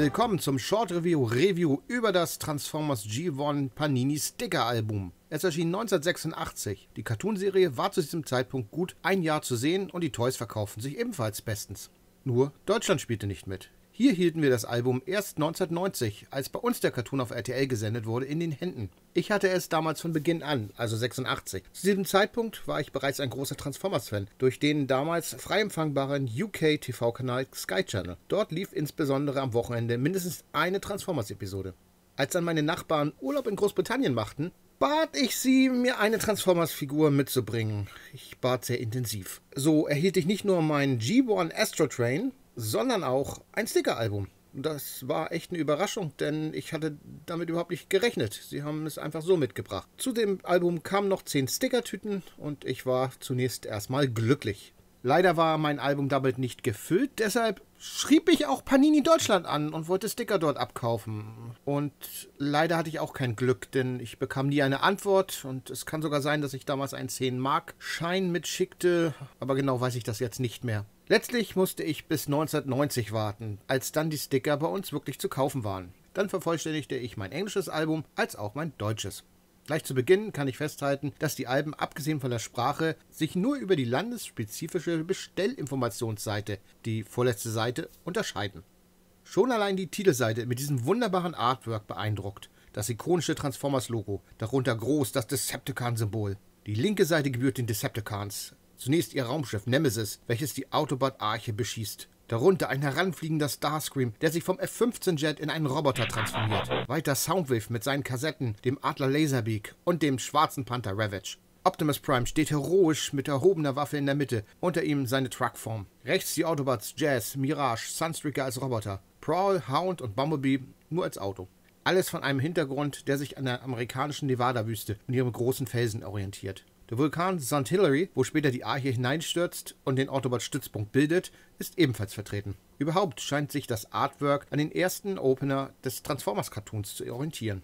Willkommen zum Short Review Review über das Transformers G1 Panini Sticker Album. Es erschien 1986. Die Cartoonserie war zu diesem Zeitpunkt gut ein Jahr zu sehen und die Toys verkauften sich ebenfalls bestens. Nur Deutschland spielte nicht mit. Hier hielten wir das Album erst 1990, als bei uns der Cartoon auf RTL gesendet wurde, in den Händen. Ich hatte es damals von Beginn an, also 86. Zu diesem Zeitpunkt war ich bereits ein großer Transformers-Fan, durch den damals frei empfangbaren UK-TV-Kanal Sky Channel. Dort lief insbesondere am Wochenende mindestens eine Transformers-Episode. Als dann meine Nachbarn Urlaub in Großbritannien machten, bat ich sie, mir eine Transformers-Figur mitzubringen. Ich bat sehr intensiv. So erhielt ich nicht nur meinen G1 Astro Train, sondern auch ein Sticker-Album. Das war echt eine Überraschung, denn ich hatte damit überhaupt nicht gerechnet. Sie haben es einfach so mitgebracht. Zu dem Album kamen noch 10 Stickertüten und ich war zunächst erstmal glücklich. Leider war mein Album damit nicht gefüllt, deshalb schrieb ich auch Panini Deutschland an und wollte Sticker dort abkaufen. Und leider hatte ich auch kein Glück, denn ich bekam nie eine Antwort und es kann sogar sein, dass ich damals einen 10-Mark-Schein mitschickte, aber genau weiß ich das jetzt nicht mehr. Letztlich musste ich bis 1990 warten, als dann die Sticker bei uns wirklich zu kaufen waren. Dann vervollständigte ich mein englisches Album als auch mein deutsches. Gleich zu Beginn kann ich festhalten, dass die Alben, abgesehen von der Sprache, sich nur über die landesspezifische Bestellinformationsseite, die vorletzte Seite, unterscheiden. Schon allein die Titelseite mit diesem wunderbaren Artwork beeindruckt. Das ikonische Transformers-Logo, darunter groß das Decepticon-Symbol. Die linke Seite gebührt den Decepticons, Zunächst ihr Raumschiff Nemesis, welches die Autobot-Arche beschießt. Darunter ein heranfliegender Starscream, der sich vom F-15-Jet in einen Roboter transformiert. Weiter Soundwave mit seinen Kassetten, dem Adler Laserbeak und dem schwarzen Panther Ravage. Optimus Prime steht heroisch mit erhobener Waffe in der Mitte, unter ihm seine Truckform. Rechts die Autobots Jazz, Mirage, Sunstreaker als Roboter, Prowl, Hound und Bumblebee nur als Auto. Alles von einem Hintergrund, der sich an der amerikanischen Nevada-Wüste und ihrem großen Felsen orientiert. Der Vulkan St. Hilary, wo später die Arche hineinstürzt und den Autobahnstützpunkt bildet, ist ebenfalls vertreten. Überhaupt scheint sich das Artwork an den ersten Opener des Transformers-Cartoons zu orientieren.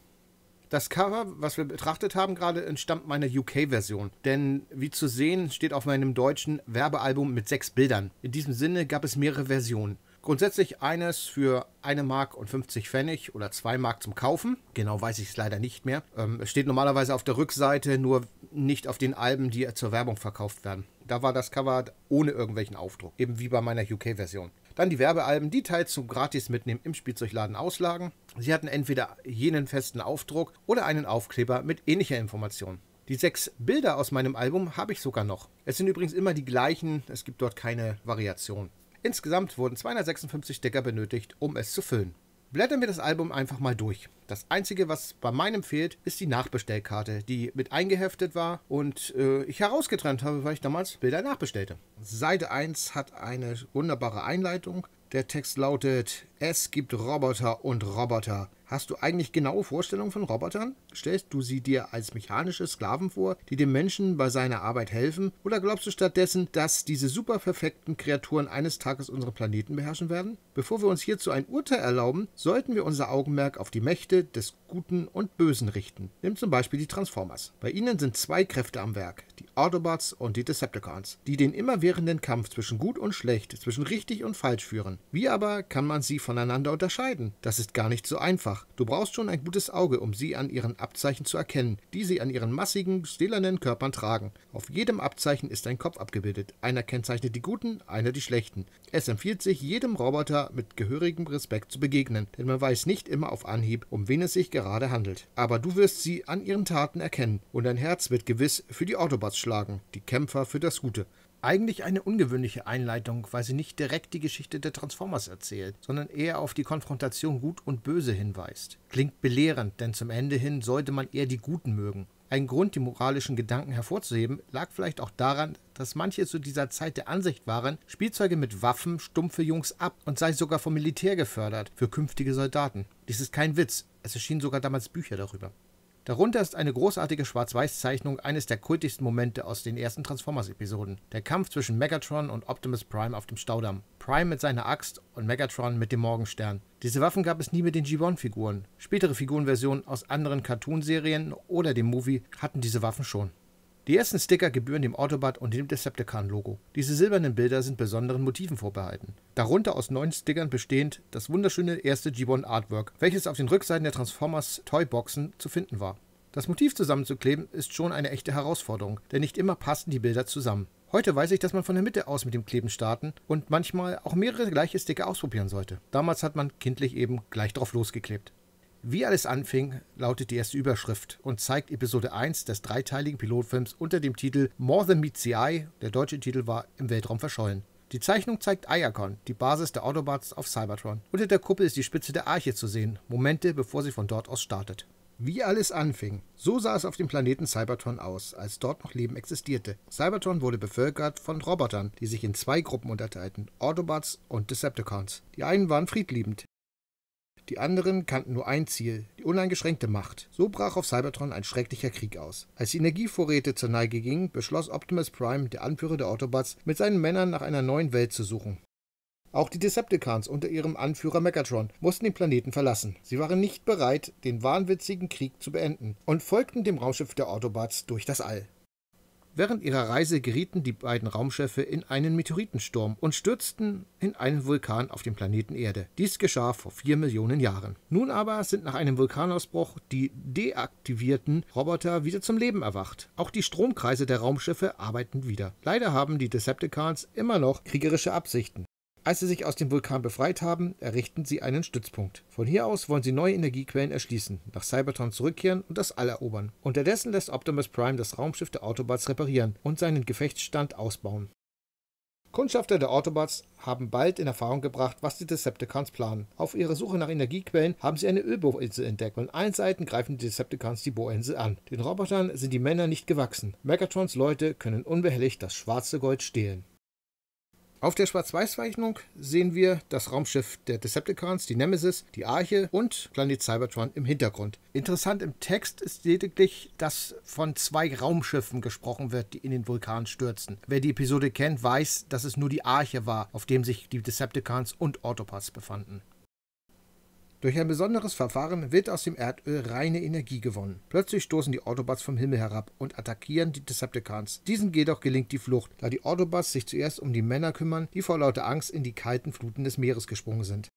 Das Cover, was wir betrachtet haben gerade, entstammt meiner UK-Version. Denn wie zu sehen, steht auf meinem deutschen Werbealbum mit sechs Bildern. In diesem Sinne gab es mehrere Versionen. Grundsätzlich eines für 1 Mark und 50 Pfennig oder 2 Mark zum Kaufen. Genau weiß ich es leider nicht mehr. Ähm, es steht normalerweise auf der Rückseite, nur nicht auf den Alben, die zur Werbung verkauft werden. Da war das Cover ohne irgendwelchen Aufdruck, eben wie bei meiner UK-Version. Dann die Werbealben, die teils zum Gratis mitnehmen im Spielzeugladen auslagen. Sie hatten entweder jenen festen Aufdruck oder einen Aufkleber mit ähnlicher Information. Die sechs Bilder aus meinem Album habe ich sogar noch. Es sind übrigens immer die gleichen, es gibt dort keine Variation. Insgesamt wurden 256 Sticker benötigt, um es zu füllen. Blättern wir das Album einfach mal durch. Das Einzige, was bei meinem fehlt, ist die Nachbestellkarte, die mit eingeheftet war und äh, ich herausgetrennt habe, weil ich damals Bilder nachbestellte. Seite 1 hat eine wunderbare Einleitung. Der Text lautet, es gibt Roboter und Roboter. Hast du eigentlich genaue Vorstellungen von Robotern? Stellst du sie dir als mechanische Sklaven vor, die dem Menschen bei seiner Arbeit helfen? Oder glaubst du stattdessen, dass diese super perfekten Kreaturen eines Tages unseren Planeten beherrschen werden? Bevor wir uns hierzu ein Urteil erlauben, sollten wir unser Augenmerk auf die Mächte des Guten und Bösen richten. Nimm zum Beispiel die Transformers. Bei ihnen sind zwei Kräfte am Werk, die Autobots und die Decepticons, die den immerwährenden Kampf zwischen Gut und Schlecht, zwischen richtig und falsch führen. Wie aber kann man sie voneinander unterscheiden? Das ist gar nicht so einfach. Du brauchst schon ein gutes Auge, um sie an ihren Abzeichen zu erkennen, die sie an ihren massigen, stählernen Körpern tragen. Auf jedem Abzeichen ist ein Kopf abgebildet. Einer kennzeichnet die Guten, einer die Schlechten. Es empfiehlt sich, jedem Roboter mit gehörigem Respekt zu begegnen, denn man weiß nicht immer auf Anhieb, um wen es sich gerade handelt. Aber du wirst sie an ihren Taten erkennen und dein Herz wird gewiss für die Autobots schlagen, die Kämpfer für das Gute. Eigentlich eine ungewöhnliche Einleitung, weil sie nicht direkt die Geschichte der Transformers erzählt, sondern eher auf die Konfrontation Gut und Böse hinweist. Klingt belehrend, denn zum Ende hin sollte man eher die Guten mögen. Ein Grund, die moralischen Gedanken hervorzuheben, lag vielleicht auch daran, dass manche zu dieser Zeit der Ansicht waren, Spielzeuge mit Waffen stumpfe Jungs ab und sei sogar vom Militär gefördert für künftige Soldaten. Dies ist kein Witz, es erschienen sogar damals Bücher darüber. Darunter ist eine großartige Schwarz-Weiß-Zeichnung eines der kultigsten Momente aus den ersten Transformers-Episoden. Der Kampf zwischen Megatron und Optimus Prime auf dem Staudamm. Prime mit seiner Axt und Megatron mit dem Morgenstern. Diese Waffen gab es nie mit den g Gibbon-Figuren. Spätere Figurenversionen aus anderen Cartoon-Serien oder dem Movie hatten diese Waffen schon. Die ersten Sticker gebühren dem Autobot und dem Decepticon-Logo. Diese silbernen Bilder sind besonderen Motiven vorbehalten. Darunter aus neun Stickern bestehend das wunderschöne erste g Gibbon-Artwork, welches auf den Rückseiten der Transformers Toyboxen zu finden war. Das Motiv zusammenzukleben ist schon eine echte Herausforderung, denn nicht immer passen die Bilder zusammen. Heute weiß ich, dass man von der Mitte aus mit dem Kleben starten und manchmal auch mehrere gleiche Sticker ausprobieren sollte. Damals hat man kindlich eben gleich drauf losgeklebt. Wie alles anfing, lautet die erste Überschrift und zeigt Episode 1 des dreiteiligen Pilotfilms unter dem Titel More Than Meets the Eye, der deutsche Titel war Im Weltraum verschollen. Die Zeichnung zeigt Iacon, die Basis der Autobots auf Cybertron. Unter der Kuppel ist die Spitze der Arche zu sehen, Momente bevor sie von dort aus startet. Wie alles anfing. So sah es auf dem Planeten Cybertron aus, als dort noch Leben existierte. Cybertron wurde bevölkert von Robotern, die sich in zwei Gruppen unterteilten, Autobots und Decepticons. Die einen waren friedliebend, die anderen kannten nur ein Ziel, die uneingeschränkte Macht. So brach auf Cybertron ein schrecklicher Krieg aus. Als die Energievorräte zur Neige gingen, beschloss Optimus Prime, der Anführer der Autobots, mit seinen Männern nach einer neuen Welt zu suchen. Auch die Decepticons unter ihrem Anführer Megatron mussten den Planeten verlassen. Sie waren nicht bereit, den wahnwitzigen Krieg zu beenden und folgten dem Raumschiff der Autobots durch das All. Während ihrer Reise gerieten die beiden Raumschiffe in einen Meteoritensturm und stürzten in einen Vulkan auf dem Planeten Erde. Dies geschah vor vier Millionen Jahren. Nun aber sind nach einem Vulkanausbruch die deaktivierten Roboter wieder zum Leben erwacht. Auch die Stromkreise der Raumschiffe arbeiten wieder. Leider haben die Decepticons immer noch kriegerische Absichten. Als sie sich aus dem Vulkan befreit haben, errichten sie einen Stützpunkt. Von hier aus wollen sie neue Energiequellen erschließen, nach Cybertron zurückkehren und das All erobern. Unterdessen lässt Optimus Prime das Raumschiff der Autobots reparieren und seinen Gefechtsstand ausbauen. Kundschafter der Autobots haben bald in Erfahrung gebracht, was die Decepticons planen. Auf ihrer Suche nach Energiequellen haben sie eine Ölbohrinsel entdeckt und allen Seiten greifen die Decepticons die Bohrinsel an. Den Robotern sind die Männer nicht gewachsen. Megatrons Leute können unbehelligt das schwarze Gold stehlen. Auf der Schwarz-Weiß-Zeichnung sehen wir das Raumschiff der Decepticons, die Nemesis, die Arche und Planet Cybertron im Hintergrund. Interessant im Text ist lediglich, dass von zwei Raumschiffen gesprochen wird, die in den Vulkan stürzen. Wer die Episode kennt, weiß, dass es nur die Arche war, auf dem sich die Decepticons und Autobots befanden. Durch ein besonderes Verfahren wird aus dem Erdöl reine Energie gewonnen. Plötzlich stoßen die Autobots vom Himmel herab und attackieren die Decepticons. Diesen jedoch gelingt die Flucht, da die Autobots sich zuerst um die Männer kümmern, die vor lauter Angst in die kalten Fluten des Meeres gesprungen sind.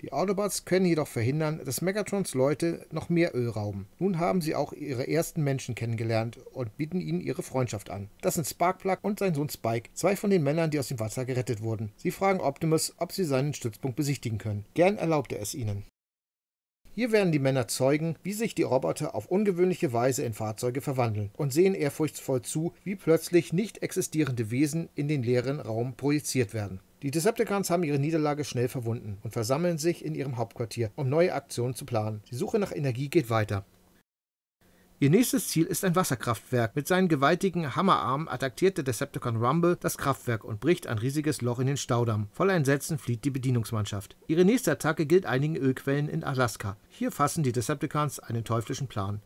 Die Autobots können jedoch verhindern, dass Megatrons Leute noch mehr Öl rauben. Nun haben sie auch ihre ersten Menschen kennengelernt und bieten ihnen ihre Freundschaft an. Das sind Sparkplug und sein Sohn Spike, zwei von den Männern, die aus dem Wasser gerettet wurden. Sie fragen Optimus, ob sie seinen Stützpunkt besichtigen können. Gern erlaubt er es ihnen. Hier werden die Männer zeugen, wie sich die Roboter auf ungewöhnliche Weise in Fahrzeuge verwandeln und sehen ehrfurchtsvoll zu, wie plötzlich nicht existierende Wesen in den leeren Raum projiziert werden. Die Decepticons haben ihre Niederlage schnell verwunden und versammeln sich in ihrem Hauptquartier, um neue Aktionen zu planen. Die Suche nach Energie geht weiter. Ihr nächstes Ziel ist ein Wasserkraftwerk. Mit seinen gewaltigen Hammerarmen attackiert der Decepticon Rumble das Kraftwerk und bricht ein riesiges Loch in den Staudamm. Voller Entsetzen flieht die Bedienungsmannschaft. Ihre nächste Attacke gilt einigen Ölquellen in Alaska. Hier fassen die Decepticons einen teuflischen Plan.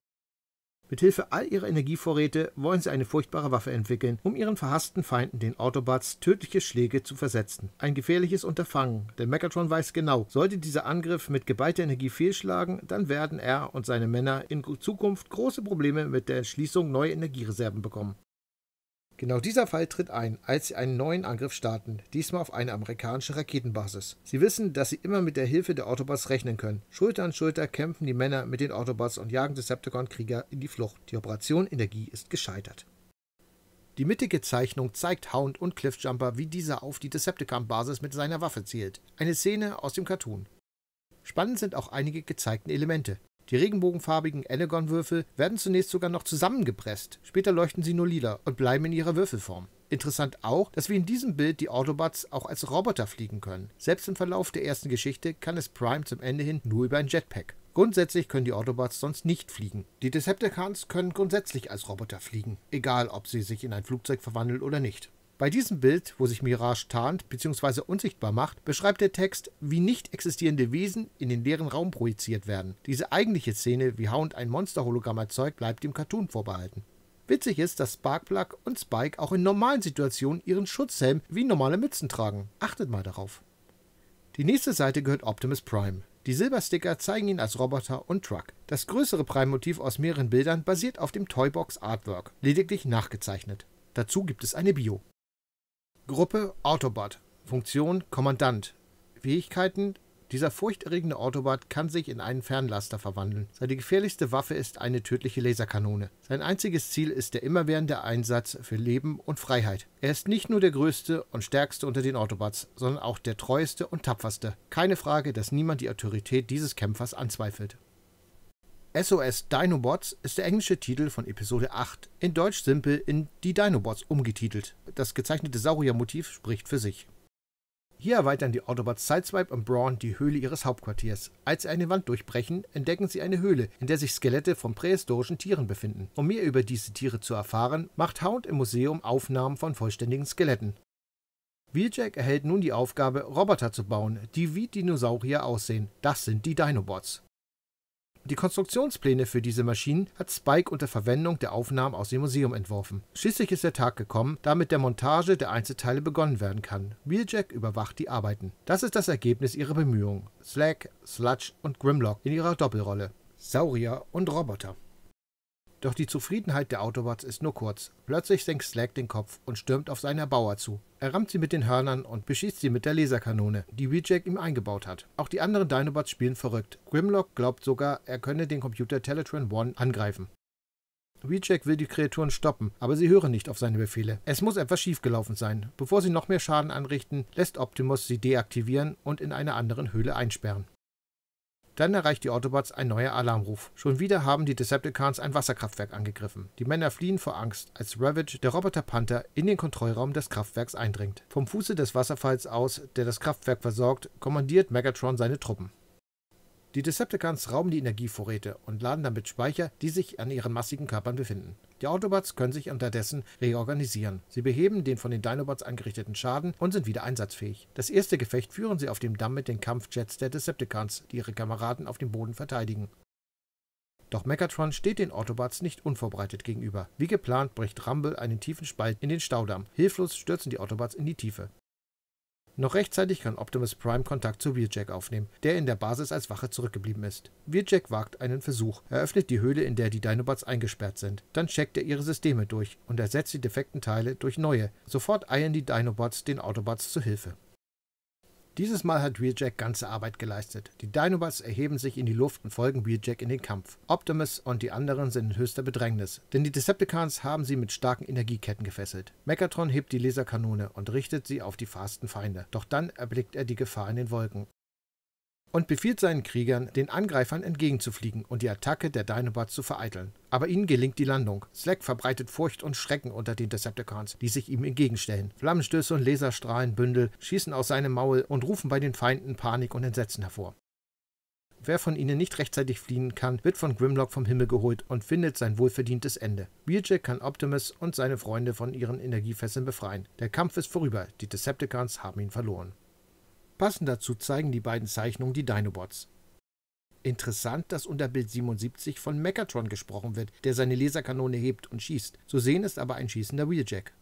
Mithilfe all ihrer Energievorräte wollen sie eine furchtbare Waffe entwickeln, um ihren verhassten Feinden, den Autobots, tödliche Schläge zu versetzen. Ein gefährliches Unterfangen, denn Megatron weiß genau, sollte dieser Angriff mit geballter Energie fehlschlagen, dann werden er und seine Männer in Zukunft große Probleme mit der Entschließung neuer Energiereserven bekommen. Genau dieser Fall tritt ein, als sie einen neuen Angriff starten, diesmal auf eine amerikanische Raketenbasis. Sie wissen, dass sie immer mit der Hilfe der Autobots rechnen können. Schulter an Schulter kämpfen die Männer mit den Autobots und jagen Decepticon-Krieger in die Flucht. Die Operation Energie ist gescheitert. Die mittige Zeichnung zeigt Hound und Cliffjumper, wie dieser auf die Decepticon-Basis mit seiner Waffe zielt. Eine Szene aus dem Cartoon. Spannend sind auch einige gezeigten Elemente. Die regenbogenfarbigen Energon-Würfel werden zunächst sogar noch zusammengepresst, später leuchten sie nur lila und bleiben in ihrer Würfelform. Interessant auch, dass wir in diesem Bild die Autobots auch als Roboter fliegen können. Selbst im Verlauf der ersten Geschichte kann es Prime zum Ende hin nur über ein Jetpack. Grundsätzlich können die Autobots sonst nicht fliegen. Die Decepticons können grundsätzlich als Roboter fliegen, egal ob sie sich in ein Flugzeug verwandeln oder nicht. Bei diesem Bild, wo sich Mirage tarnt bzw. unsichtbar macht, beschreibt der Text, wie nicht existierende Wesen in den leeren Raum projiziert werden. Diese eigentliche Szene, wie Hound ein Monsterhologramm erzeugt, bleibt dem Cartoon vorbehalten. Witzig ist, dass Sparkplug und Spike auch in normalen Situationen ihren Schutzhelm wie normale Mützen tragen. Achtet mal darauf. Die nächste Seite gehört Optimus Prime. Die Silbersticker zeigen ihn als Roboter und Truck. Das größere Prime-Motiv aus mehreren Bildern basiert auf dem Toybox Artwork, lediglich nachgezeichnet. Dazu gibt es eine Bio. Gruppe Autobot. Funktion Kommandant. Fähigkeiten dieser furchterregende Autobot kann sich in einen Fernlaster verwandeln. Seine gefährlichste Waffe ist eine tödliche Laserkanone. Sein einziges Ziel ist der immerwährende Einsatz für Leben und Freiheit. Er ist nicht nur der größte und stärkste unter den Autobots, sondern auch der treueste und tapferste. Keine Frage, dass niemand die Autorität dieses Kämpfers anzweifelt. SOS Dinobots ist der englische Titel von Episode 8, in Deutsch simpel in Die Dinobots umgetitelt. Das gezeichnete Sauriermotiv spricht für sich. Hier erweitern die Autobots Sideswipe und Brawn die Höhle ihres Hauptquartiers. Als sie eine Wand durchbrechen, entdecken sie eine Höhle, in der sich Skelette von prähistorischen Tieren befinden. Um mehr über diese Tiere zu erfahren, macht Hound im Museum Aufnahmen von vollständigen Skeletten. Wheeljack erhält nun die Aufgabe, Roboter zu bauen, die wie Dinosaurier aussehen. Das sind die Dinobots. Die Konstruktionspläne für diese Maschinen hat Spike unter Verwendung der Aufnahmen aus dem Museum entworfen. Schließlich ist der Tag gekommen, da mit der Montage der Einzelteile begonnen werden kann. Wheeljack überwacht die Arbeiten. Das ist das Ergebnis ihrer Bemühungen. Slack, Sludge und Grimlock in ihrer Doppelrolle. Saurier und Roboter. Doch die Zufriedenheit der Autobots ist nur kurz. Plötzlich senkt Slack den Kopf und stürmt auf seinen Erbauer zu. Er rammt sie mit den Hörnern und beschießt sie mit der Laserkanone, die Reject ihm eingebaut hat. Auch die anderen Dinobots spielen verrückt. Grimlock glaubt sogar, er könne den Computer Teletron One angreifen. Reject will die Kreaturen stoppen, aber sie hören nicht auf seine Befehle. Es muss etwas schiefgelaufen sein. Bevor sie noch mehr Schaden anrichten, lässt Optimus sie deaktivieren und in einer anderen Höhle einsperren. Dann erreicht die Autobots ein neuer Alarmruf. Schon wieder haben die Decepticons ein Wasserkraftwerk angegriffen. Die Männer fliehen vor Angst, als Ravage, der Roboter Panther, in den Kontrollraum des Kraftwerks eindringt. Vom Fuße des Wasserfalls aus, der das Kraftwerk versorgt, kommandiert Megatron seine Truppen. Die Decepticons rauben die Energievorräte und laden damit Speicher, die sich an ihren massigen Körpern befinden. Die Autobots können sich unterdessen reorganisieren. Sie beheben den von den Dinobots angerichteten Schaden und sind wieder einsatzfähig. Das erste Gefecht führen sie auf dem Damm mit den Kampfjets der Decepticons, die ihre Kameraden auf dem Boden verteidigen. Doch Megatron steht den Autobots nicht unvorbereitet gegenüber. Wie geplant bricht Rumble einen tiefen Spalt in den Staudamm. Hilflos stürzen die Autobots in die Tiefe. Noch rechtzeitig kann Optimus Prime Kontakt zu Wheeljack aufnehmen, der in der Basis als Wache zurückgeblieben ist. Wheeljack wagt einen Versuch, eröffnet die Höhle, in der die Dinobots eingesperrt sind. Dann checkt er ihre Systeme durch und ersetzt die defekten Teile durch neue. Sofort eilen die Dinobots den Autobots zu Hilfe. Dieses Mal hat Wheeljack ganze Arbeit geleistet. Die Dinobots erheben sich in die Luft und folgen Wheeljack in den Kampf. Optimus und die anderen sind in höchster Bedrängnis, denn die Decepticons haben sie mit starken Energieketten gefesselt. Megatron hebt die Laserkanone und richtet sie auf die fasten Feinde. Doch dann erblickt er die Gefahr in den Wolken und befiehlt seinen Kriegern, den Angreifern entgegenzufliegen und die Attacke der Dinobots zu vereiteln. Aber ihnen gelingt die Landung. Slack verbreitet Furcht und Schrecken unter den Decepticons, die sich ihm entgegenstellen. Flammenstöße und Laserstrahlenbündel schießen aus seinem Maul und rufen bei den Feinden Panik und Entsetzen hervor. Wer von ihnen nicht rechtzeitig fliehen kann, wird von Grimlock vom Himmel geholt und findet sein wohlverdientes Ende. Wheeljack kann Optimus und seine Freunde von ihren Energiefesseln befreien. Der Kampf ist vorüber, die Decepticons haben ihn verloren. Passend dazu zeigen die beiden Zeichnungen die Dinobots. Interessant, dass unter Bild 77 von Megatron gesprochen wird, der seine Laserkanone hebt und schießt. Zu sehen ist aber ein schießender Wheeljack.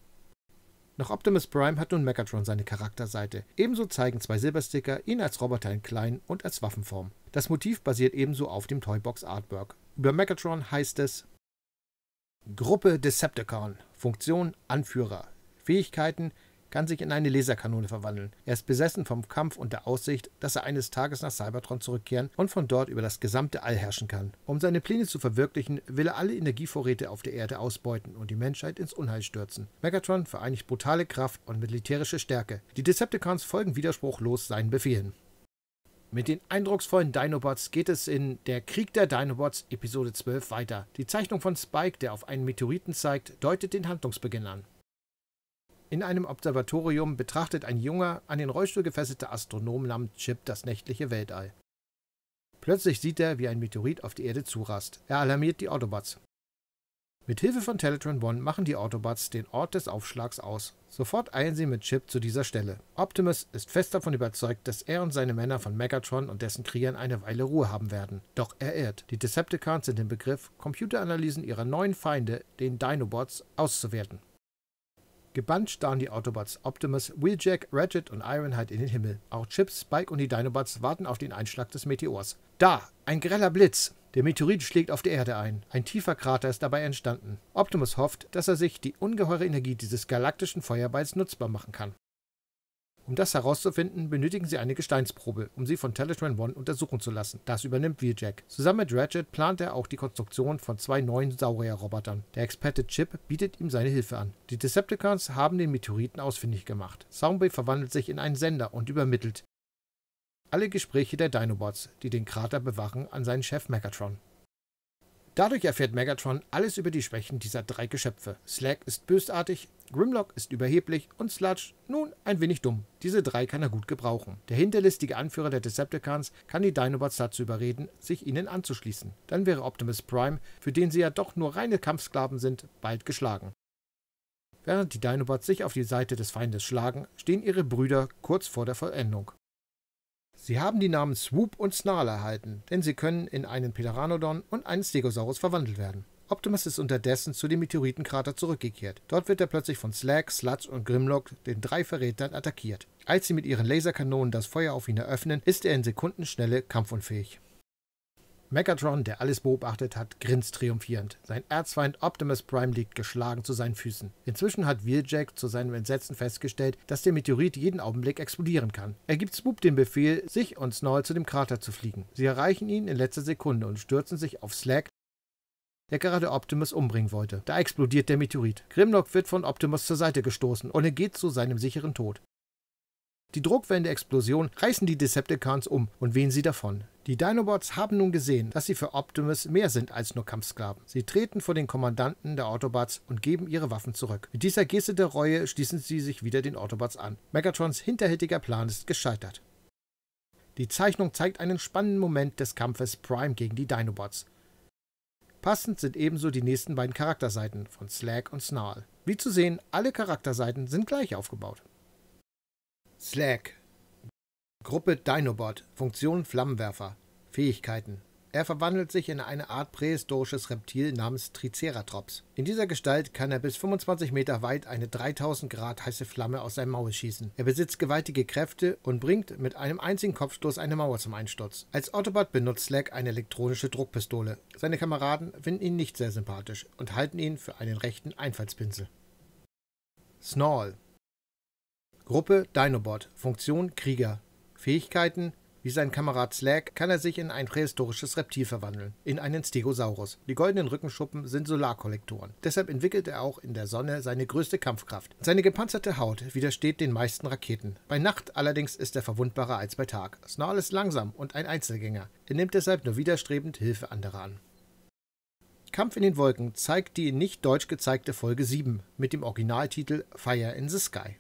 Nach Optimus Prime hat nun Megatron seine Charakterseite. Ebenso zeigen zwei Silbersticker ihn als Roboter in klein und als Waffenform. Das Motiv basiert ebenso auf dem Toybox Artwork. Über Megatron heißt es Gruppe Decepticon. Funktion Anführer. Fähigkeiten kann sich in eine Laserkanone verwandeln. Er ist besessen vom Kampf und der Aussicht, dass er eines Tages nach Cybertron zurückkehren und von dort über das gesamte All herrschen kann. Um seine Pläne zu verwirklichen, will er alle Energievorräte auf der Erde ausbeuten und die Menschheit ins Unheil stürzen. Megatron vereinigt brutale Kraft und militärische Stärke. Die Decepticons folgen widerspruchlos seinen Befehlen. Mit den eindrucksvollen Dinobots geht es in Der Krieg der Dinobots Episode 12 weiter. Die Zeichnung von Spike, der auf einen Meteoriten zeigt, deutet den Handlungsbeginn an. In einem Observatorium betrachtet ein junger, an den Rollstuhl gefesselter Astronom namens Chip das nächtliche Weltall. Plötzlich sieht er, wie ein Meteorit auf die Erde zurast. Er alarmiert die Autobots. Mit Hilfe von Teletron One machen die Autobots den Ort des Aufschlags aus. Sofort eilen sie mit Chip zu dieser Stelle. Optimus ist fest davon überzeugt, dass er und seine Männer von Megatron und dessen Kriegern eine Weile Ruhe haben werden. Doch er irrt. Die Decepticons sind im Begriff, Computeranalysen ihrer neuen Feinde, den Dinobots, auszuwerten. Gebannt starren die Autobots Optimus, Wheeljack, Ratchet und Ironhide in den Himmel. Auch Chips, Spike und die Dinobots warten auf den Einschlag des Meteors. Da! Ein greller Blitz! Der Meteorit schlägt auf die Erde ein. Ein tiefer Krater ist dabei entstanden. Optimus hofft, dass er sich die ungeheure Energie dieses galaktischen Feuerballs nutzbar machen kann. Um das herauszufinden, benötigen sie eine Gesteinsprobe, um sie von Teletran One untersuchen zu lassen. Das übernimmt Wheeljack. Zusammen mit Ratchet plant er auch die Konstruktion von zwei neuen Saurier-Robotern. Der Experte Chip bietet ihm seine Hilfe an. Die Decepticons haben den Meteoriten ausfindig gemacht. Soundwave verwandelt sich in einen Sender und übermittelt alle Gespräche der Dinobots, die den Krater bewachen, an seinen Chef Megatron. Dadurch erfährt Megatron alles über die Schwächen dieser drei Geschöpfe. Slack ist bösartig, Grimlock ist überheblich und Sludge nun ein wenig dumm. Diese drei kann er gut gebrauchen. Der hinterlistige Anführer der Decepticons kann die Dinobots dazu überreden, sich ihnen anzuschließen. Dann wäre Optimus Prime, für den sie ja doch nur reine Kampfsklaven sind, bald geschlagen. Während die Dinobots sich auf die Seite des Feindes schlagen, stehen ihre Brüder kurz vor der Vollendung. Sie haben die Namen Swoop und Snarl erhalten, denn sie können in einen Pteranodon und einen Stegosaurus verwandelt werden. Optimus ist unterdessen zu dem Meteoritenkrater zurückgekehrt. Dort wird er plötzlich von Slack, Sludge und Grimlock, den drei Verrätern, attackiert. Als sie mit ihren Laserkanonen das Feuer auf ihn eröffnen, ist er in Sekundenschnelle kampfunfähig. Megatron, der alles beobachtet hat, grinst triumphierend. Sein Erzfeind Optimus Prime liegt geschlagen zu seinen Füßen. Inzwischen hat Wheeljack zu seinem Entsetzen festgestellt, dass der Meteorit jeden Augenblick explodieren kann. Er gibt Swoop den Befehl, sich und Snow zu dem Krater zu fliegen. Sie erreichen ihn in letzter Sekunde und stürzen sich auf Slack, der gerade Optimus umbringen wollte. Da explodiert der Meteorit. Grimlock wird von Optimus zur Seite gestoßen und er geht zu seinem sicheren Tod. Die Druckwellen der Explosion reißen die Decepticons um und wehen sie davon. Die Dinobots haben nun gesehen, dass sie für Optimus mehr sind als nur Kampfsklaven. Sie treten vor den Kommandanten der Autobots und geben ihre Waffen zurück. Mit dieser Geste der Reue schließen sie sich wieder den Autobots an. Megatrons hinterhältiger Plan ist gescheitert. Die Zeichnung zeigt einen spannenden Moment des Kampfes Prime gegen die Dinobots. Passend sind ebenso die nächsten beiden Charakterseiten von Slag und Snarl. Wie zu sehen, alle Charakterseiten sind gleich aufgebaut. Slag Gruppe Dinobot, Funktion Flammenwerfer, Fähigkeiten. Er verwandelt sich in eine Art prähistorisches Reptil namens Triceratops. In dieser Gestalt kann er bis 25 Meter weit eine 3000 Grad heiße Flamme aus seinem Maul schießen. Er besitzt gewaltige Kräfte und bringt mit einem einzigen Kopfstoß eine Mauer zum Einsturz. Als Autobot benutzt Slack eine elektronische Druckpistole. Seine Kameraden finden ihn nicht sehr sympathisch und halten ihn für einen rechten Einfallspinsel. Snarl Gruppe Dinobot, Funktion Krieger, Fähigkeiten wie sein Kamerad Slag kann er sich in ein prähistorisches Reptil verwandeln, in einen Stegosaurus. Die goldenen Rückenschuppen sind Solarkollektoren. Deshalb entwickelt er auch in der Sonne seine größte Kampfkraft. Seine gepanzerte Haut widersteht den meisten Raketen. Bei Nacht allerdings ist er verwundbarer als bei Tag. Snarl ist langsam und ein Einzelgänger. Er nimmt deshalb nur widerstrebend Hilfe anderer an. Kampf in den Wolken zeigt die nicht deutsch gezeigte Folge 7 mit dem Originaltitel Fire in the Sky.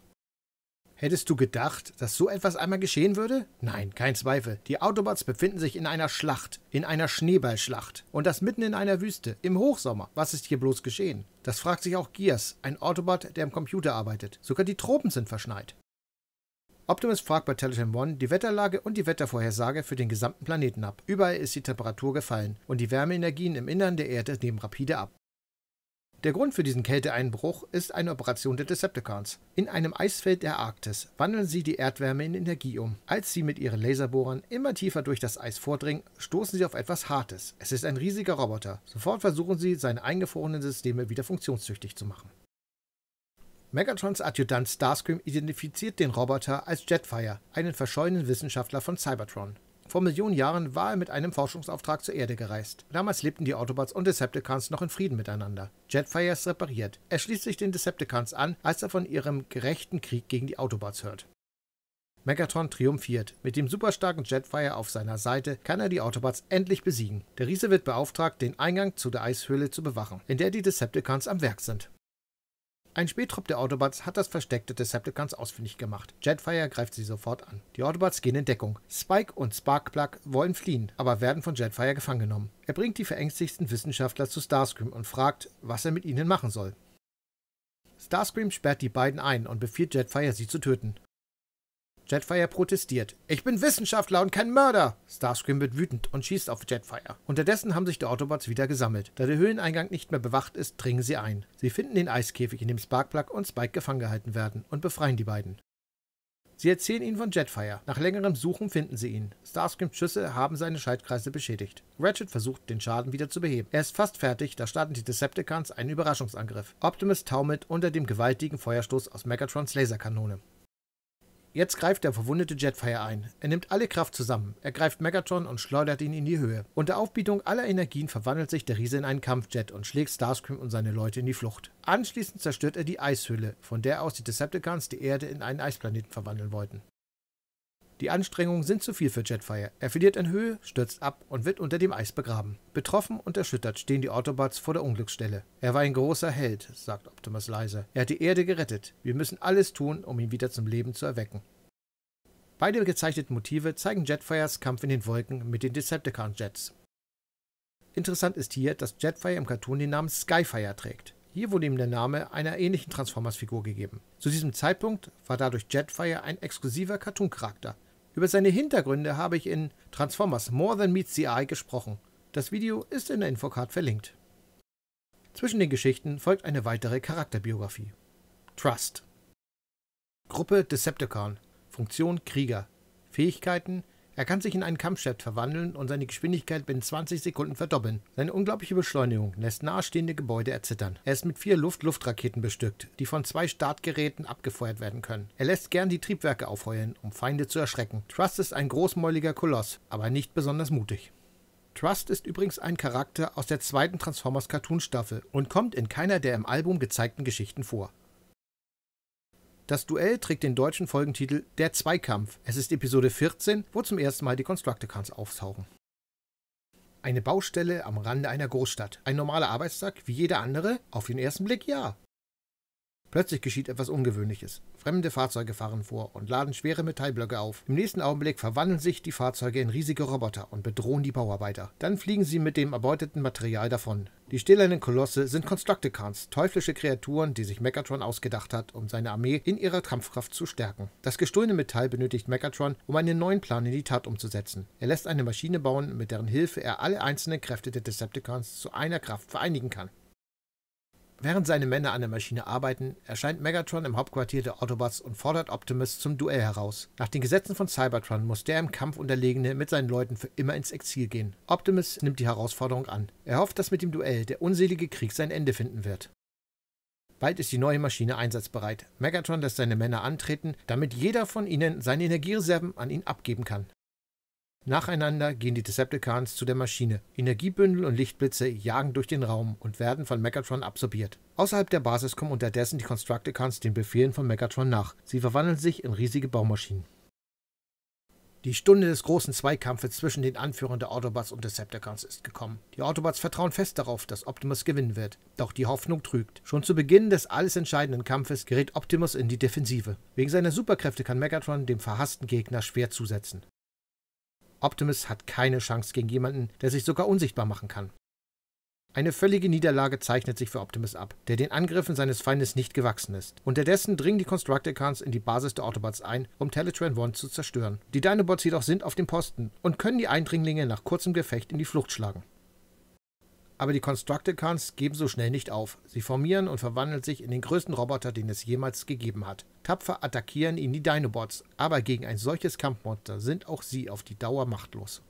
Hättest du gedacht, dass so etwas einmal geschehen würde? Nein, kein Zweifel. Die Autobots befinden sich in einer Schlacht, in einer Schneeballschlacht. Und das mitten in einer Wüste, im Hochsommer. Was ist hier bloß geschehen? Das fragt sich auch Gears, ein Autobot, der am Computer arbeitet. Sogar die Tropen sind verschneit. Optimus fragt bei Teleton One die Wetterlage und die Wettervorhersage für den gesamten Planeten ab. Überall ist die Temperatur gefallen und die Wärmeenergien im Innern der Erde nehmen rapide ab. Der Grund für diesen Kälteeinbruch ist eine Operation der Decepticons. In einem Eisfeld der Arktis wandeln sie die Erdwärme in Energie um. Als sie mit ihren Laserbohrern immer tiefer durch das Eis vordringen, stoßen sie auf etwas Hartes. Es ist ein riesiger Roboter. Sofort versuchen sie, seine eingefrorenen Systeme wieder funktionstüchtig zu machen. Megatrons Adjutant Starscream identifiziert den Roboter als Jetfire, einen verschollenen Wissenschaftler von Cybertron. Vor Millionen Jahren war er mit einem Forschungsauftrag zur Erde gereist. Damals lebten die Autobots und Decepticons noch in Frieden miteinander. Jetfire ist repariert. Er schließt sich den Decepticons an, als er von ihrem gerechten Krieg gegen die Autobots hört. Megatron triumphiert. Mit dem superstarken Jetfire auf seiner Seite kann er die Autobots endlich besiegen. Der Riese wird beauftragt, den Eingang zu der Eishöhle zu bewachen, in der die Decepticons am Werk sind. Ein Spieltrupp der Autobots hat das versteckte Decepticons ausfindig gemacht. Jetfire greift sie sofort an. Die Autobots gehen in Deckung. Spike und Sparkplug wollen fliehen, aber werden von Jetfire gefangen genommen. Er bringt die verängstigsten Wissenschaftler zu Starscream und fragt, was er mit ihnen machen soll. Starscream sperrt die beiden ein und befiehlt Jetfire, sie zu töten. Jetfire protestiert. Ich bin Wissenschaftler und kein Mörder! Starscream wird wütend und schießt auf Jetfire. Unterdessen haben sich die Autobots wieder gesammelt. Da der Höhleneingang nicht mehr bewacht ist, dringen sie ein. Sie finden den Eiskäfig, in dem Sparkplug und Spike gefangen gehalten werden und befreien die beiden. Sie erzählen ihnen von Jetfire. Nach längerem Suchen finden sie ihn. Starscreams Schüsse haben seine Schaltkreise beschädigt. Ratchet versucht, den Schaden wieder zu beheben. Er ist fast fertig, da starten die Decepticons einen Überraschungsangriff. Optimus taumelt unter dem gewaltigen Feuerstoß aus Megatrons Laserkanone. Jetzt greift der verwundete Jetfire ein. Er nimmt alle Kraft zusammen. ergreift Megatron und schleudert ihn in die Höhe. Unter Aufbietung aller Energien verwandelt sich der Riese in einen Kampfjet und schlägt Starscream und seine Leute in die Flucht. Anschließend zerstört er die Eishöhle, von der aus die Decepticons die Erde in einen Eisplaneten verwandeln wollten. Die Anstrengungen sind zu viel für Jetfire. Er verliert in Höhe, stürzt ab und wird unter dem Eis begraben. Betroffen und erschüttert stehen die Autobots vor der Unglücksstelle. Er war ein großer Held, sagt Optimus leise. Er hat die Erde gerettet. Wir müssen alles tun, um ihn wieder zum Leben zu erwecken. Beide gezeichneten Motive zeigen Jetfires Kampf in den Wolken mit den Decepticon-Jets. Interessant ist hier, dass Jetfire im Cartoon den Namen Skyfire trägt. Hier wurde ihm der Name einer ähnlichen Transformers-Figur gegeben. Zu diesem Zeitpunkt war dadurch Jetfire ein exklusiver Cartoon-Charakter. Über seine Hintergründe habe ich in Transformers More Than Meets the Eye gesprochen. Das Video ist in der Infocard verlinkt. Zwischen den Geschichten folgt eine weitere Charakterbiografie. Trust. Gruppe Decepticon. Funktion Krieger. Fähigkeiten er kann sich in einen Kampfjet verwandeln und seine Geschwindigkeit binnen 20 Sekunden verdoppeln. Seine unglaubliche Beschleunigung lässt nahestehende Gebäude erzittern. Er ist mit vier Luft-Luftraketen bestückt, die von zwei Startgeräten abgefeuert werden können. Er lässt gern die Triebwerke aufheulen, um Feinde zu erschrecken. Trust ist ein großmäuliger Koloss, aber nicht besonders mutig. Trust ist übrigens ein Charakter aus der zweiten Transformers Cartoon Staffel und kommt in keiner der im Album gezeigten Geschichten vor. Das Duell trägt den deutschen Folgentitel Der Zweikampf. Es ist Episode 14, wo zum ersten Mal die Constructicons auftauchen. Eine Baustelle am Rande einer Großstadt. Ein normaler Arbeitstag wie jeder andere? Auf den ersten Blick ja. Plötzlich geschieht etwas Ungewöhnliches. Fremde Fahrzeuge fahren vor und laden schwere Metallblöcke auf. Im nächsten Augenblick verwandeln sich die Fahrzeuge in riesige Roboter und bedrohen die Bauarbeiter. Dann fliegen sie mit dem erbeuteten Material davon. Die stählernen Kolosse sind Constructicons, teuflische Kreaturen, die sich Megatron ausgedacht hat, um seine Armee in ihrer Kampfkraft zu stärken. Das gestohlene Metall benötigt Megatron, um einen neuen Plan in die Tat umzusetzen. Er lässt eine Maschine bauen, mit deren Hilfe er alle einzelnen Kräfte der Decepticons zu einer Kraft vereinigen kann. Während seine Männer an der Maschine arbeiten, erscheint Megatron im Hauptquartier der Autobots und fordert Optimus zum Duell heraus. Nach den Gesetzen von Cybertron muss der im Kampf Unterlegene mit seinen Leuten für immer ins Exil gehen. Optimus nimmt die Herausforderung an. Er hofft, dass mit dem Duell der unselige Krieg sein Ende finden wird. Bald ist die neue Maschine einsatzbereit. Megatron lässt seine Männer antreten, damit jeder von ihnen seine Energiereserven an ihn abgeben kann. Nacheinander gehen die Decepticons zu der Maschine. Energiebündel und Lichtblitze jagen durch den Raum und werden von Megatron absorbiert. Außerhalb der Basis kommen unterdessen die Constructicons den Befehlen von Megatron nach. Sie verwandeln sich in riesige Baumaschinen. Die Stunde des großen Zweikampfes zwischen den Anführern der Autobots und Decepticons ist gekommen. Die Autobots vertrauen fest darauf, dass Optimus gewinnen wird, doch die Hoffnung trügt. Schon zu Beginn des alles entscheidenden Kampfes gerät Optimus in die Defensive. Wegen seiner Superkräfte kann Megatron dem verhassten Gegner schwer zusetzen. Optimus hat keine Chance gegen jemanden, der sich sogar unsichtbar machen kann. Eine völlige Niederlage zeichnet sich für Optimus ab, der den Angriffen seines Feindes nicht gewachsen ist. Unterdessen dringen die Constructicons in die Basis der Autobots ein, um Teletran 1 zu zerstören. Die Dinobots jedoch sind auf dem Posten und können die Eindringlinge nach kurzem Gefecht in die Flucht schlagen aber die Constructicons geben so schnell nicht auf. Sie formieren und verwandeln sich in den größten Roboter, den es jemals gegeben hat. Tapfer attackieren ihn die Dinobots, aber gegen ein solches Kampfmonster sind auch sie auf die Dauer machtlos.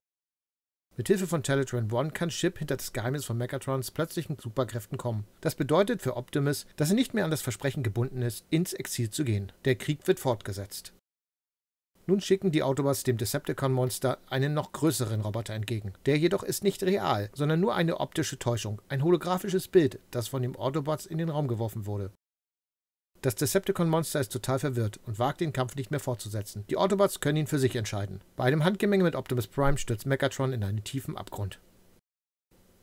Mit Hilfe von Teletran One kann Chip hinter das Geheimnis von Megatrons plötzlichen Superkräften kommen. Das bedeutet für Optimus, dass er nicht mehr an das Versprechen gebunden ist, ins Exil zu gehen. Der Krieg wird fortgesetzt. Nun schicken die Autobots dem Decepticon-Monster einen noch größeren Roboter entgegen. Der jedoch ist nicht real, sondern nur eine optische Täuschung, ein holographisches Bild, das von dem Autobots in den Raum geworfen wurde. Das Decepticon-Monster ist total verwirrt und wagt den Kampf nicht mehr fortzusetzen. Die Autobots können ihn für sich entscheiden. Bei einem Handgemenge mit Optimus Prime stürzt Megatron in einen tiefen Abgrund.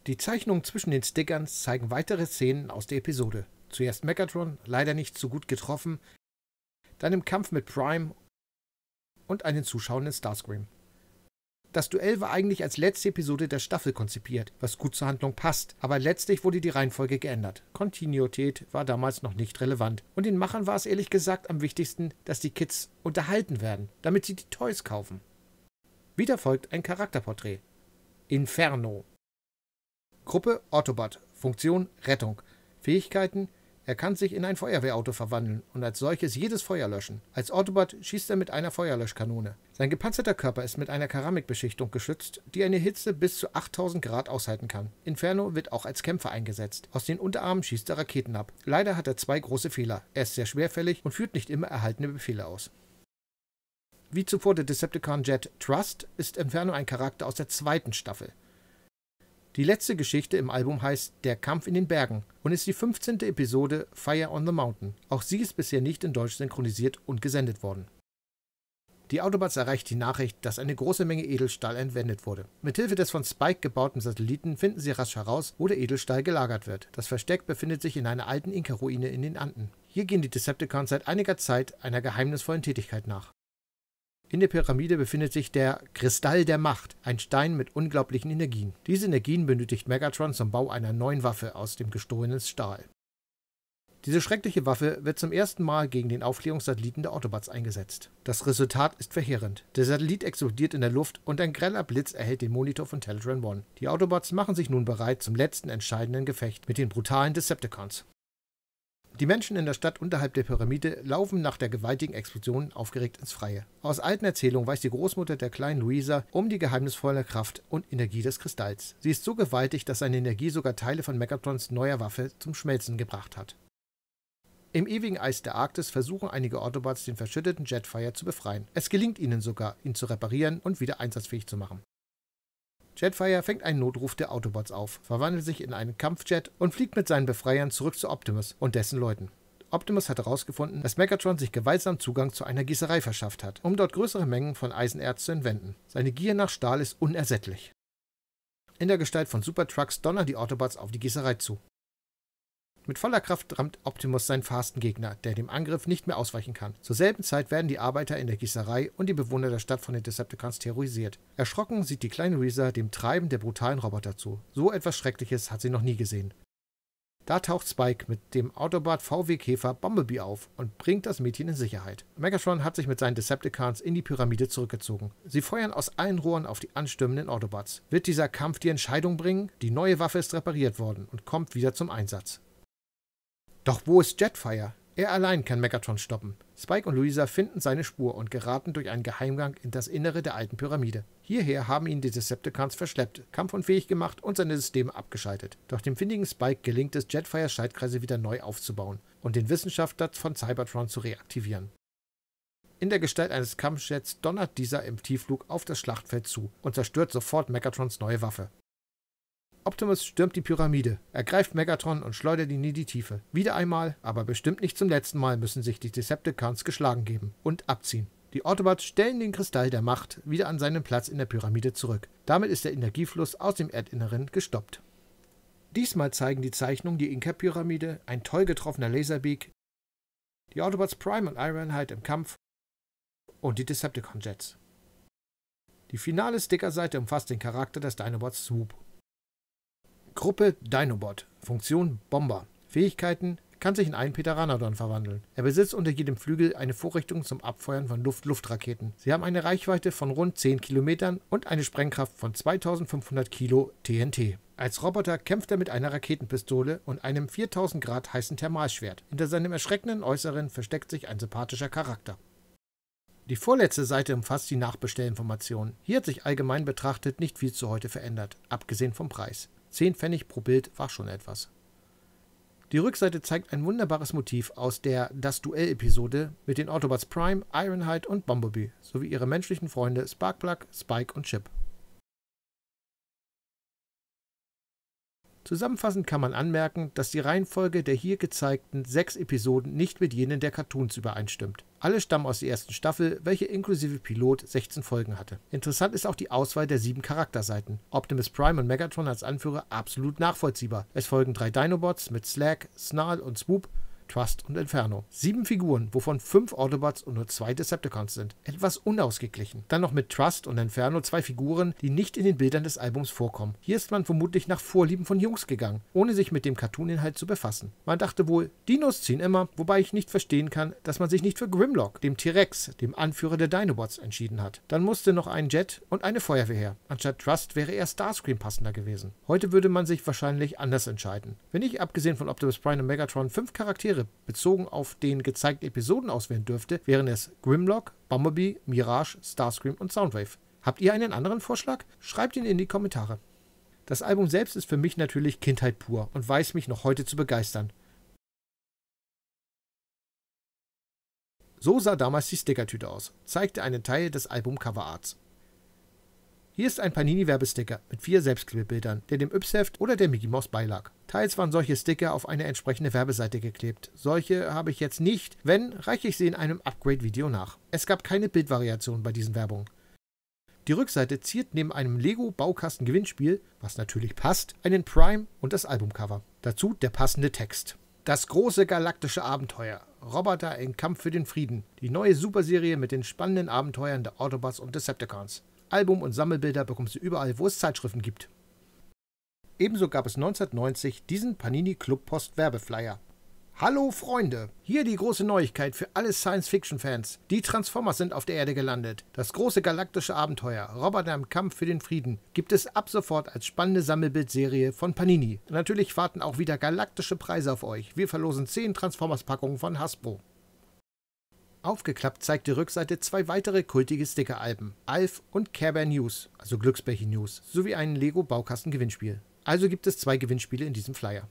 Die Zeichnungen zwischen den Stickern zeigen weitere Szenen aus der Episode. Zuerst Megatron, leider nicht so gut getroffen, dann im Kampf mit Prime und einen zuschauenden Starscream. Das Duell war eigentlich als letzte Episode der Staffel konzipiert, was gut zur Handlung passt, aber letztlich wurde die Reihenfolge geändert. Kontinuität war damals noch nicht relevant. Und den Machern war es ehrlich gesagt am wichtigsten, dass die Kids unterhalten werden, damit sie die Toys kaufen. Wieder folgt ein Charakterporträt. Inferno. Gruppe Autobot. Funktion Rettung. Fähigkeiten er kann sich in ein Feuerwehrauto verwandeln und als solches jedes Feuer löschen. Als Autobot schießt er mit einer Feuerlöschkanone. Sein gepanzerter Körper ist mit einer Keramikbeschichtung geschützt, die eine Hitze bis zu 8000 Grad aushalten kann. Inferno wird auch als Kämpfer eingesetzt. Aus den Unterarmen schießt er Raketen ab. Leider hat er zwei große Fehler. Er ist sehr schwerfällig und führt nicht immer erhaltene Befehle aus. Wie zuvor der Decepticon Jet Trust ist Inferno ein Charakter aus der zweiten Staffel. Die letzte Geschichte im Album heißt Der Kampf in den Bergen und ist die 15. Episode Fire on the Mountain. Auch sie ist bisher nicht in Deutsch synchronisiert und gesendet worden. Die Autobots erreicht die Nachricht, dass eine große Menge Edelstahl entwendet wurde. Mithilfe des von Spike gebauten Satelliten finden sie rasch heraus, wo der Edelstahl gelagert wird. Das Versteck befindet sich in einer alten Inka-Ruine in den Anden. Hier gehen die Decepticons seit einiger Zeit einer geheimnisvollen Tätigkeit nach. In der Pyramide befindet sich der Kristall der Macht, ein Stein mit unglaublichen Energien. Diese Energien benötigt Megatron zum Bau einer neuen Waffe aus dem gestohlenen Stahl. Diese schreckliche Waffe wird zum ersten Mal gegen den Aufklärungssatelliten der Autobots eingesetzt. Das Resultat ist verheerend. Der Satellit explodiert in der Luft und ein greller Blitz erhält den Monitor von Teletran One. Die Autobots machen sich nun bereit zum letzten entscheidenden Gefecht mit den brutalen Decepticons. Die Menschen in der Stadt unterhalb der Pyramide laufen nach der gewaltigen Explosion aufgeregt ins Freie. Aus alten Erzählungen weiß die Großmutter der kleinen Luisa um die geheimnisvolle Kraft und Energie des Kristalls. Sie ist so gewaltig, dass seine Energie sogar Teile von Megatrons neuer Waffe zum Schmelzen gebracht hat. Im ewigen Eis der Arktis versuchen einige Autobots, den verschütteten Jetfire zu befreien. Es gelingt ihnen sogar, ihn zu reparieren und wieder einsatzfähig zu machen. Jetfire fängt einen Notruf der Autobots auf, verwandelt sich in einen Kampfjet und fliegt mit seinen Befreiern zurück zu Optimus und dessen Leuten. Optimus hat herausgefunden, dass Megatron sich gewaltsam Zugang zu einer Gießerei verschafft hat, um dort größere Mengen von Eisenerz zu entwenden. Seine Gier nach Stahl ist unersättlich. In der Gestalt von Supertrucks donnern die Autobots auf die Gießerei zu. Mit voller Kraft rammt Optimus seinen fasten Gegner, der dem Angriff nicht mehr ausweichen kann. Zur selben Zeit werden die Arbeiter in der Gießerei und die Bewohner der Stadt von den Decepticons terrorisiert. Erschrocken sieht die kleine Reza dem Treiben der brutalen Roboter zu. So etwas Schreckliches hat sie noch nie gesehen. Da taucht Spike mit dem Autobot VW-Käfer Bumblebee auf und bringt das Mädchen in Sicherheit. Megatron hat sich mit seinen Decepticons in die Pyramide zurückgezogen. Sie feuern aus allen Rohren auf die anstürmenden Autobots. Wird dieser Kampf die Entscheidung bringen? Die neue Waffe ist repariert worden und kommt wieder zum Einsatz. Doch wo ist Jetfire? Er allein kann Megatron stoppen. Spike und Luisa finden seine Spur und geraten durch einen Geheimgang in das Innere der alten Pyramide. Hierher haben ihn die Decepticons verschleppt, kampfunfähig gemacht und seine Systeme abgeschaltet. Doch dem findigen Spike gelingt es, Jetfires Schaltkreise wieder neu aufzubauen und den Wissenschaftler von Cybertron zu reaktivieren. In der Gestalt eines Kampfjets donnert dieser im Tiefflug auf das Schlachtfeld zu und zerstört sofort Megatrons neue Waffe. Optimus stürmt die Pyramide, ergreift Megatron und schleudert ihn in die Tiefe. Wieder einmal, aber bestimmt nicht zum letzten Mal müssen sich die Decepticons geschlagen geben und abziehen. Die Autobots stellen den Kristall der Macht wieder an seinen Platz in der Pyramide zurück. Damit ist der Energiefluss aus dem Erdinneren gestoppt. Diesmal zeigen die Zeichnungen die Inka-Pyramide, ein toll getroffener Laserbeak, die Autobots Prime und Ironhide im Kampf und die Decepticon-Jets. Die finale Stickerseite umfasst den Charakter des Dinobots Swoop Gruppe Dinobot. Funktion Bomber. Fähigkeiten kann sich in einen Peteranodon verwandeln. Er besitzt unter jedem Flügel eine Vorrichtung zum Abfeuern von Luft-Luft-Raketen. Sie haben eine Reichweite von rund 10 Kilometern und eine Sprengkraft von 2500 Kilo TNT. Als Roboter kämpft er mit einer Raketenpistole und einem 4000 Grad heißen Thermalschwert. Hinter seinem erschreckenden Äußeren versteckt sich ein sympathischer Charakter. Die vorletzte Seite umfasst die Nachbestellinformationen. Hier hat sich allgemein betrachtet nicht viel zu heute verändert, abgesehen vom Preis. 10 Pfennig pro Bild war schon etwas. Die Rückseite zeigt ein wunderbares Motiv aus der Das Duell-Episode mit den Autobots Prime, Ironhide und Bumblebee sowie ihre menschlichen Freunde Sparkplug, Spike und Chip. Zusammenfassend kann man anmerken, dass die Reihenfolge der hier gezeigten sechs Episoden nicht mit jenen der Cartoons übereinstimmt. Alle stammen aus der ersten Staffel, welche inklusive Pilot 16 Folgen hatte. Interessant ist auch die Auswahl der sieben Charakterseiten. Optimus Prime und Megatron als Anführer absolut nachvollziehbar. Es folgen drei Dinobots mit Slack, Snarl und Swoop Trust und Inferno. Sieben Figuren, wovon fünf Autobots und nur zwei Decepticons sind. Etwas unausgeglichen. Dann noch mit Trust und Inferno zwei Figuren, die nicht in den Bildern des Albums vorkommen. Hier ist man vermutlich nach Vorlieben von Jungs gegangen, ohne sich mit dem Cartoon-Inhalt zu befassen. Man dachte wohl, Dinos ziehen immer, wobei ich nicht verstehen kann, dass man sich nicht für Grimlock, dem T-Rex, dem Anführer der Dinobots, entschieden hat. Dann musste noch ein Jet und eine Feuerwehr her. Anstatt Trust wäre eher Starscream passender gewesen. Heute würde man sich wahrscheinlich anders entscheiden. Wenn ich, abgesehen von Optimus Prime und Megatron, fünf Charaktere Charaktere bezogen auf den gezeigten Episoden auswählen dürfte, wären es Grimlock, Bumblebee, Mirage, Starscream und Soundwave. Habt ihr einen anderen Vorschlag? Schreibt ihn in die Kommentare. Das Album selbst ist für mich natürlich Kindheit pur und weiß mich noch heute zu begeistern. So sah damals die Stickertüte aus, zeigte einen Teil des Album-Coverarts. Hier ist ein Panini-Werbesticker mit vier Selbstklebebildern, der dem Yps-Heft oder der Mickey Mouse beilag. Teils waren solche Sticker auf eine entsprechende Werbeseite geklebt. Solche habe ich jetzt nicht, wenn, reiche ich sie in einem Upgrade-Video nach. Es gab keine Bildvariation bei diesen Werbungen. Die Rückseite ziert neben einem Lego-Baukasten-Gewinnspiel, was natürlich passt, einen Prime und das Albumcover. Dazu der passende Text. Das große galaktische Abenteuer. Roboter im Kampf für den Frieden. Die neue Superserie mit den spannenden Abenteuern der Autobots und Decepticons. Album und Sammelbilder bekommst du überall, wo es Zeitschriften gibt. Ebenso gab es 1990 diesen Panini Club Post Werbeflyer. Hallo Freunde! Hier die große Neuigkeit für alle Science-Fiction-Fans. Die Transformers sind auf der Erde gelandet. Das große galaktische Abenteuer, Roboter im Kampf für den Frieden, gibt es ab sofort als spannende Sammelbildserie von Panini. Natürlich warten auch wieder galaktische Preise auf euch. Wir verlosen 10 Transformers-Packungen von Hasbro. Aufgeklappt zeigt die Rückseite zwei weitere kultige Stickeralben, Alf und Care Bear News, also Glücksbärchen News, sowie ein Lego-Baukasten-Gewinnspiel. Also gibt es zwei Gewinnspiele in diesem Flyer.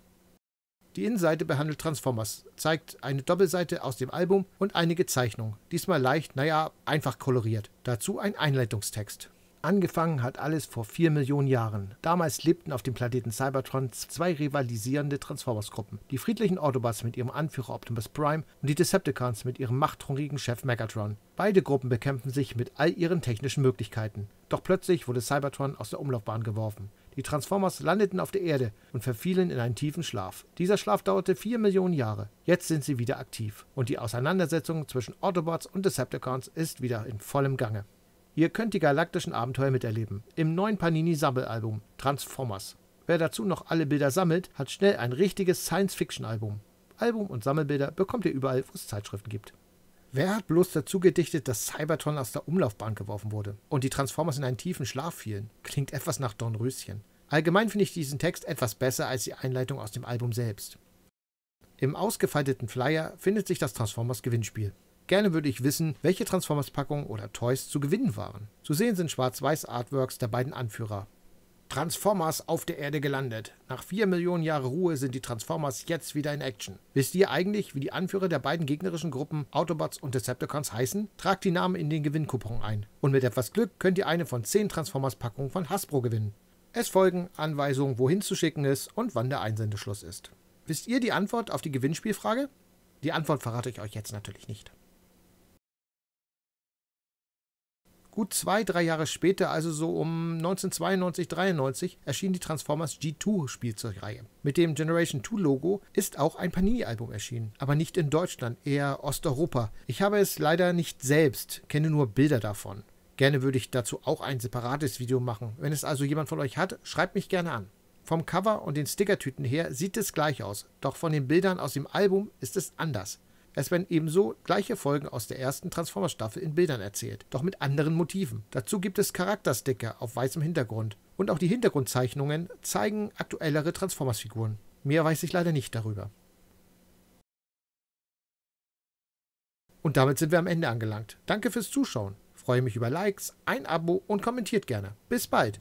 Die Innenseite behandelt Transformers, zeigt eine Doppelseite aus dem Album und einige Zeichnungen, diesmal leicht, naja, einfach koloriert. Dazu ein Einleitungstext. Angefangen hat alles vor vier Millionen Jahren. Damals lebten auf dem Planeten Cybertron zwei rivalisierende Transformers-Gruppen. Die friedlichen Autobots mit ihrem Anführer Optimus Prime und die Decepticons mit ihrem machthungrigen Chef Megatron. Beide Gruppen bekämpften sich mit all ihren technischen Möglichkeiten. Doch plötzlich wurde Cybertron aus der Umlaufbahn geworfen. Die Transformers landeten auf der Erde und verfielen in einen tiefen Schlaf. Dieser Schlaf dauerte vier Millionen Jahre. Jetzt sind sie wieder aktiv. Und die Auseinandersetzung zwischen Autobots und Decepticons ist wieder in vollem Gange. Ihr könnt die galaktischen Abenteuer miterleben. Im neuen Panini-Sammelalbum Transformers. Wer dazu noch alle Bilder sammelt, hat schnell ein richtiges Science-Fiction-Album. Album und Sammelbilder bekommt ihr überall, wo es Zeitschriften gibt. Wer hat bloß dazu gedichtet, dass Cybertron aus der Umlaufbahn geworfen wurde und die Transformers in einen tiefen Schlaf fielen? Klingt etwas nach Dornröschen. Allgemein finde ich diesen Text etwas besser als die Einleitung aus dem Album selbst. Im ausgefalteten Flyer findet sich das Transformers Gewinnspiel. Gerne würde ich wissen, welche Transformers-Packungen oder Toys zu gewinnen waren. Zu sehen sind Schwarz-Weiß-Artworks der beiden Anführer. Transformers auf der Erde gelandet. Nach vier Millionen Jahre Ruhe sind die Transformers jetzt wieder in Action. Wisst ihr eigentlich, wie die Anführer der beiden gegnerischen Gruppen Autobots und Decepticons heißen? Tragt die Namen in den Gewinnkupon ein. Und mit etwas Glück könnt ihr eine von zehn Transformers-Packungen von Hasbro gewinnen. Es folgen Anweisungen, wohin zu schicken ist und wann der Einsendeschluss ist. Wisst ihr die Antwort auf die Gewinnspielfrage? Die Antwort verrate ich euch jetzt natürlich nicht. Gut zwei, drei Jahre später, also so um 1992, 93, erschien die Transformers G2 Spielzeugreihe. Mit dem Generation 2 Logo ist auch ein Panini-Album erschienen, aber nicht in Deutschland, eher Osteuropa. Ich habe es leider nicht selbst, kenne nur Bilder davon. Gerne würde ich dazu auch ein separates Video machen. Wenn es also jemand von euch hat, schreibt mich gerne an. Vom Cover und den Stickertüten her sieht es gleich aus, doch von den Bildern aus dem Album ist es anders. Es werden ebenso gleiche Folgen aus der ersten Transformers-Staffel in Bildern erzählt, doch mit anderen Motiven. Dazu gibt es Charaktersticker auf weißem Hintergrund und auch die Hintergrundzeichnungen zeigen aktuellere Transformers-Figuren. Mehr weiß ich leider nicht darüber. Und damit sind wir am Ende angelangt. Danke fürs Zuschauen. Freue mich über Likes, ein Abo und kommentiert gerne. Bis bald.